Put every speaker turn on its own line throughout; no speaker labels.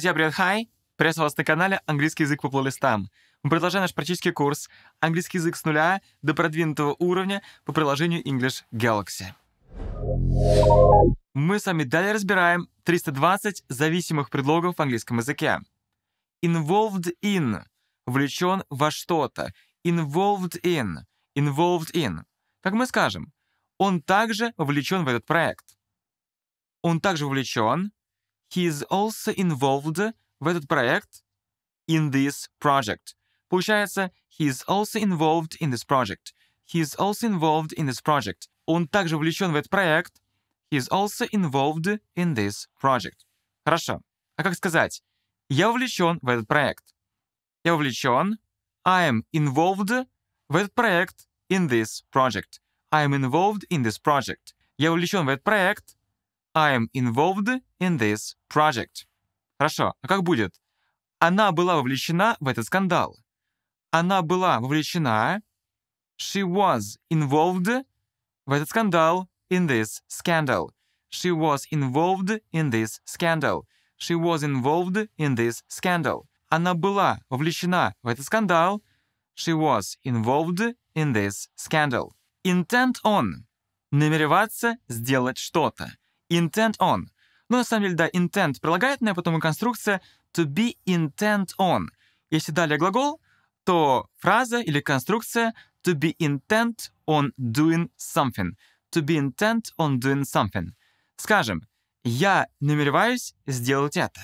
Друзья, привет, хай! Приветствую вас на канале «Английский язык по плейлистам». Мы продолжаем наш практический курс «Английский язык с нуля до продвинутого уровня» по приложению English Galaxy. Мы с вами далее разбираем 320 зависимых предлогов в английском языке. Involved in – влечен во что-то. Involved in – involved in. Как мы скажем, он также вовлечен в этот проект. Он также вовлечен he is also involved в этот проект, in this project. Получается, he is also involved in this project. He is also involved in this project. Он также вовлечен в этот проект. He is also involved in this project. Хорошо. А как сказать? Я вовлечен в этот проект. Я вовлечен. I am involved в этот проект in this project. I am involved in this project. Я вовлечен в этот проект. I am involved in this project. Хорошо, а как будет? Она была вовлечена в этот скандал. Она была вовлечена. She was involved в этот скандал. In this scandal. She was involved in this scandal. She was involved in this scandal. Она была вовлечена в этот скандал. She was involved in this scandal. Intent on. Намереваться сделать что-то intent on. Но ну, на самом деле, да, intent прилагательное, потом и конструкция to be intent on. Если далее глагол, то фраза или конструкция to be intent on doing something. To be intent on doing something. Скажем, я намереваюсь сделать это.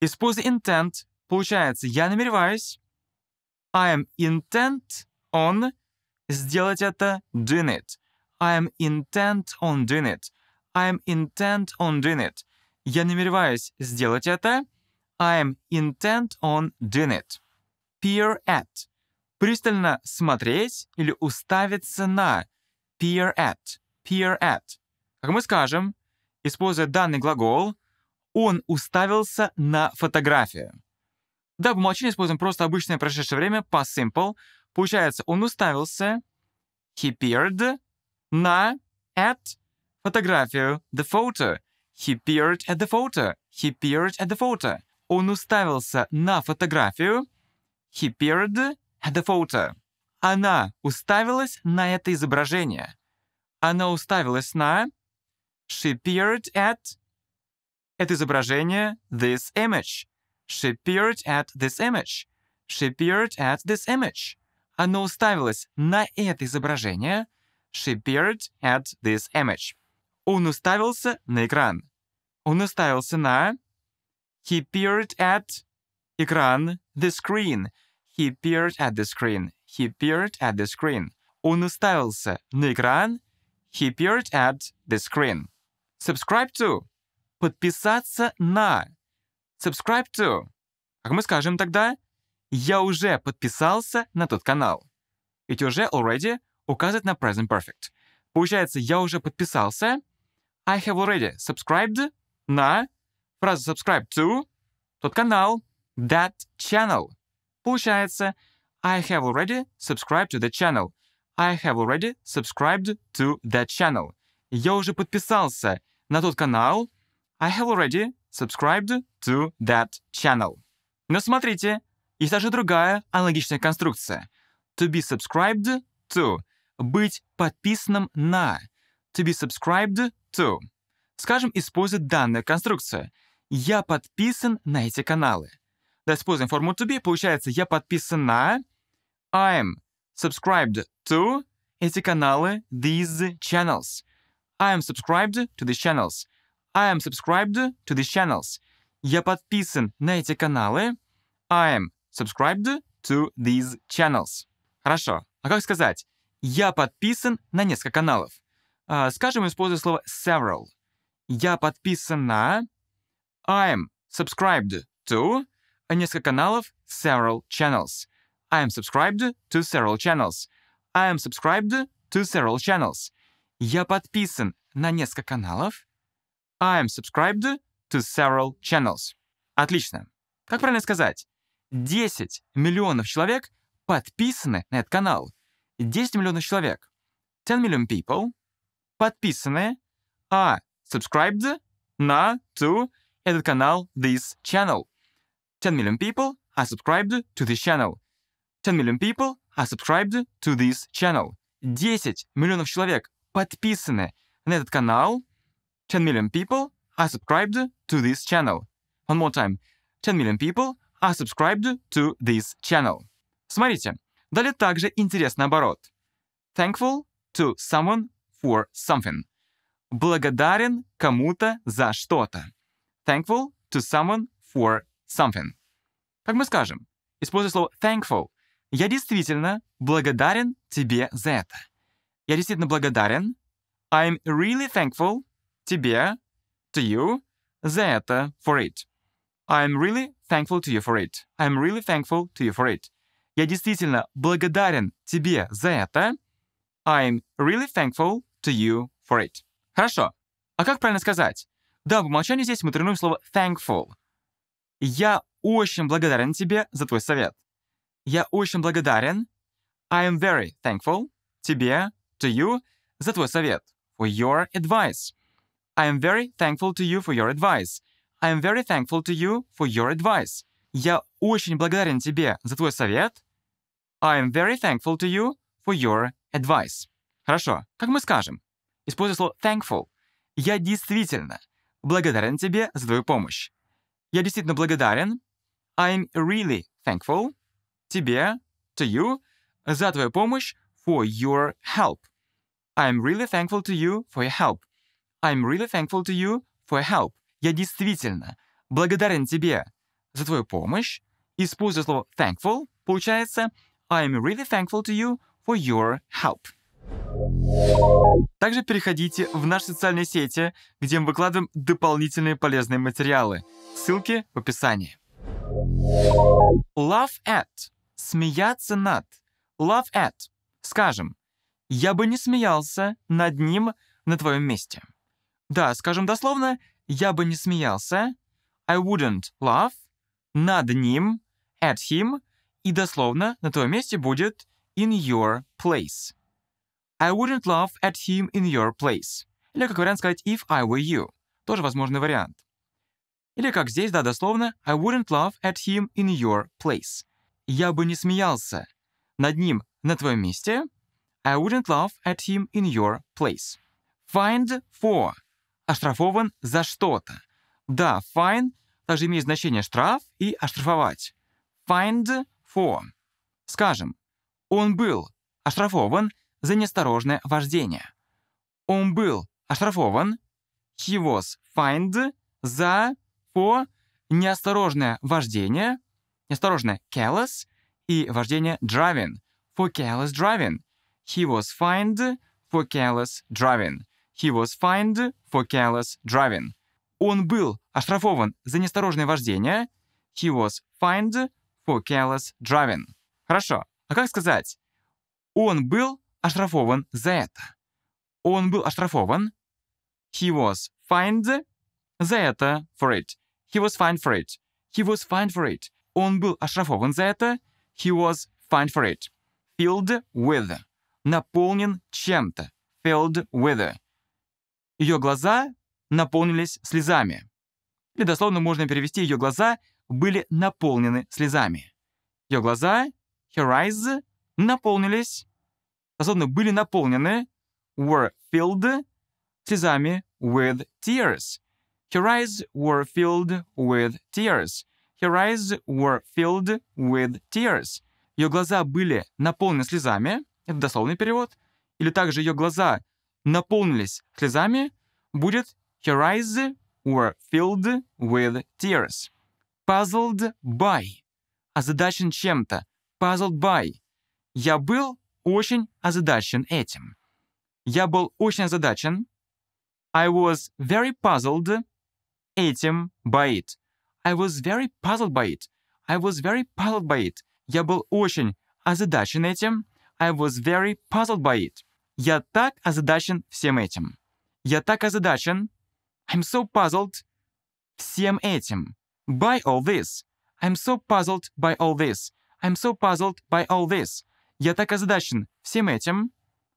Используя intent, получается, я намереваюсь, I am intent on сделать это, doing it. I am intent on doing it. I'm intent on doing it. Я намереваюсь сделать это. I'm intent on doing it. Peer at. Пристально смотреть или уставиться на. Peer at. Peer at. Как мы скажем, используя данный глагол, он уставился на фотографию. Да, по умолчанию используем просто обычное прошедшее время по simple. Получается, он уставился, he peered, на, at фотографию, the photo. He peered at the photo. He peered at the photo. Он уставился на фотографию. He peered at the photo. Она уставилась на это изображение. Она уставилась на... She peered at... Это изображение, this image. She peered at this image. She peered at this image. Она уставилась на это изображение. She peered at this image. Он уставился на экран. Он уставился на... He peered at... Экран. The screen. He peered at the screen. He peered at the screen. Он уставился на экран. He peered at the screen. Subscribe to. Подписаться на. Subscribe to. Как мы скажем тогда? Я уже подписался на тот канал. Ведь уже already указывает на present perfect. Получается, я уже подписался I have already subscribed на фраза subscribe to, тот канал, that channel. Получается, I have already subscribed to the channel. I have already subscribed to that channel. Я уже подписался на тот канал. I have already subscribed to that channel. Но смотрите, есть даже другая аналогичная конструкция. To be subscribed to — быть подписанным на — to be subscribed to. Скажем, использует данная конструкция. Я подписан на эти каналы. Да, используем форму to be, получается, я подписан подписана, I'm subscribed to эти каналы, these channels. I am subscribed to these channels. I am subscribed to these channels. Я подписан на эти каналы. I am subscribed to these channels. Хорошо. А как сказать? Я подписан на несколько каналов. А, скажем, используя слово several. Я подписан на... I'm subscribed to а несколько каналов, several channels. I am subscribed to several channels. I am subscribed to several channels. Я подписан на несколько каналов. I am subscribed to several channels. Отлично. Как правильно сказать? 10 миллионов человек подписаны на этот канал. 10 миллионов человек. 10 million people подписаны, а subscribed на to этот канал, this channel. 10 million people are subscribed to this channel. 10 million people are subscribed to this channel. 10 миллионов человек подписаны на этот канал. 10 million people are subscribed to this channel. One more time. 10 million people are subscribed to this channel. Смотрите, далее также интересный оборот. Thankful to someone for something. Благодарен кому-то за что-то. Thankful to someone for something. Как мы скажем, используя слово thankful, я действительно благодарен тебе за это. Я действительно благодарен. I'm really thankful тебе, to you, за это, for it. I'm really thankful to you for it. I'm really thankful to you for it. Я действительно благодарен тебе за это. I'm really thankful to you for it. Хорошо. А как правильно сказать? Да, по умолчанию здесь мы тренируем слово thankful. Я очень благодарен тебе за твой совет. Я очень благодарен. I am very thankful тебе, to you, за твой совет. For your advice. I am very thankful to you for your advice. I am very thankful to you for your advice. Я очень благодарен тебе за твой совет. I am very thankful to you for your advice. Хорошо, как мы скажем? Используя слово thankful. Я действительно благодарен тебе за твою помощь. Я действительно благодарен. I'm really thankful тебе, to you, за твою помощь, for your help. I'm really thankful to you for your help. I'm really thankful to you for your help. Я действительно благодарен тебе за твою помощь. Используя слово thankful, получается I'm really thankful to you for your help. Также переходите в наши социальные сети, где мы выкладываем дополнительные полезные материалы. Ссылки в описании. Laugh at. Смеяться над. Laugh at. Скажем, я бы не смеялся над ним на твоем месте. Да, скажем дословно, я бы не смеялся. I wouldn't laugh. Над ним. At him. И дословно на твоем месте будет in your place. I wouldn't laugh at him in your place. Или как вариант сказать if I were you. Тоже возможный вариант. Или как здесь, да, дословно, I wouldn't laugh at him in your place. Я бы не смеялся над ним на твоем месте. I wouldn't laugh at him in your place. Find for. Оштрафован за что-то. Да, fine также имеет значение штраф и оштрафовать. Find for. Скажем, он был оштрафован за неосторожное вождение. Он был оштрафован he was fined за по неосторожное вождение, неосторожное careless и вождение driving. For careless driving. He was fined for careless driving. He was fined for careless driving. Он был оштрафован за неосторожное вождение. He was fined for careless driving. Хорошо. А как сказать? Он был оштрафован за это. Он был оштрафован. He was fined за это for it. He was fined for it. He was fined for it. Он был оштрафован за это. He was fined for it. Filled with. Наполнен чем-то. Filled with. Ее глаза наполнились слезами. Или дословно можно перевести ее глаза были наполнены слезами. Ее глаза, her eyes, наполнились способны были наполнены were filled слезами with tears. Her eyes were filled with tears. Her eyes were filled with tears. Ее глаза были наполнены слезами. Это дословный перевод. Или также ее глаза наполнились слезами. Будет her eyes were filled with tears. Puzzled by. Озадачен чем-то. Puzzled by. Я был очень озадачен этим. Я был очень озадачен. I was very puzzled этим by it. I was very puzzled by it. I was very puzzled by it. Я был очень озадачен этим. I was very puzzled by it. Я так озадачен всем этим. Я так озадачен. I'm so puzzled всем этим. By all this. I'm so puzzled by all this. I'm so puzzled by all this. Я так озадачен всем этим.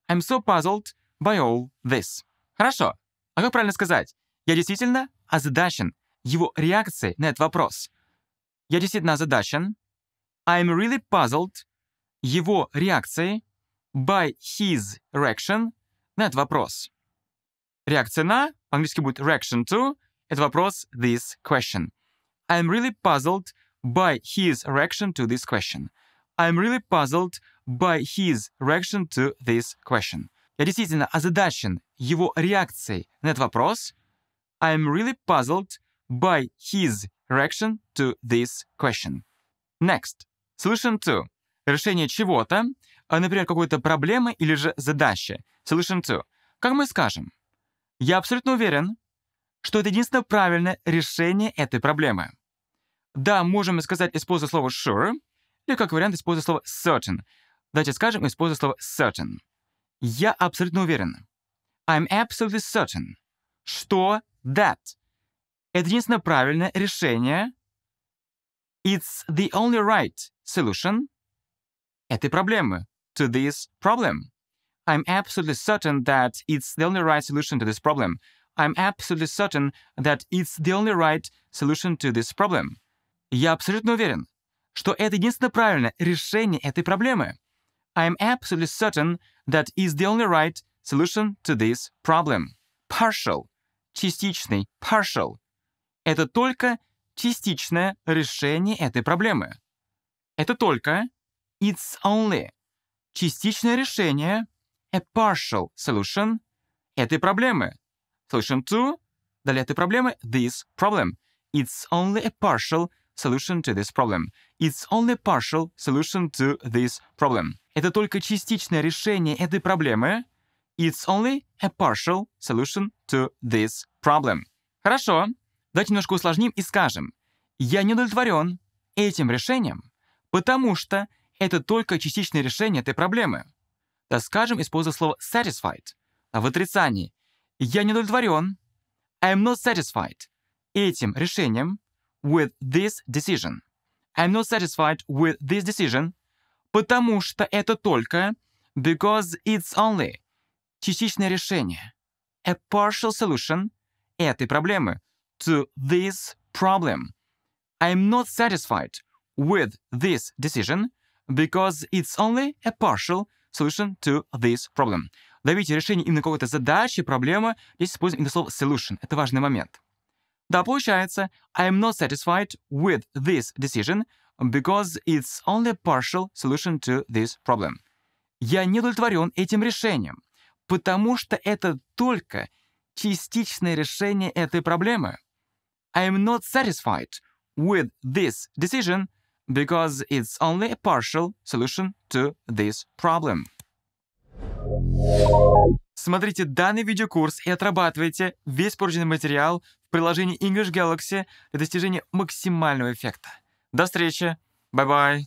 I'm so puzzled by all this. Хорошо. А как правильно сказать? Я действительно озадачен его реакцией на этот вопрос. Я действительно озадачен. I'm really puzzled его реакцией by his reaction на этот вопрос. Реакция на, по-английски будет reaction to, это вопрос this question. I'm really puzzled by his reaction to this question. I'm really puzzled by his reaction to this question. Я действительно озадачен его реакцией на этот вопрос. I'm really puzzled by his reaction to this question. Next. Solution to. Решение чего-то, а, например, какой-то проблемы или же задачи. Solution to. Как мы скажем? Я абсолютно уверен, что это единственное правильное решение этой проблемы. Да, можем сказать, используя слово sure, или как вариант, используя слово certain. Давайте скажем, используя слово certain. Я абсолютно уверен. I'm absolutely certain, что that — это единственное правильное решение. It's the only right solution этой проблемы, to this problem. I'm absolutely certain that it's the only right solution to this problem. I'm absolutely certain that it's the only right solution to this problem. Я абсолютно уверен, что это единственное правильное решение этой проблемы. I'm absolutely certain that is the only right solution to this problem. Partial. Частичный. Partial. Это только частичное решение этой проблемы. Это только it's only частичное решение a partial solution этой проблемы. Solution to для этой проблемы this problem. It's only a partial solution to this problem. It's only partial solution to this problem. Это только частичное решение этой проблемы. It's only a partial solution to this problem. Хорошо, давайте немножко усложним и скажем. Я не удовлетворен этим решением, потому что это только частичное решение этой проблемы. Да скажем, используя слово satisfied А в отрицании. Я не удовлетворен. I am not satisfied этим решением, with this decision. I'm not satisfied with this decision, потому что это только because it's only частичное решение, a partial solution этой проблемы to this problem. I'm not satisfied with this decision because it's only a partial solution to this problem. Давайте решение именно какой-то задачи, проблемы. Здесь используем слово solution. Это важный момент. Да, получается, I'm not satisfied with this decision because it's only a partial solution to this problem. Я не удовлетворен этим решением, потому что это только частичное решение этой проблемы. I'm not satisfied with this decision because it's only a partial solution to this problem. Смотрите данный видеокурс и отрабатывайте весь порученный материал приложении English Galaxy для достижения максимального эффекта. До встречи. Bye-bye.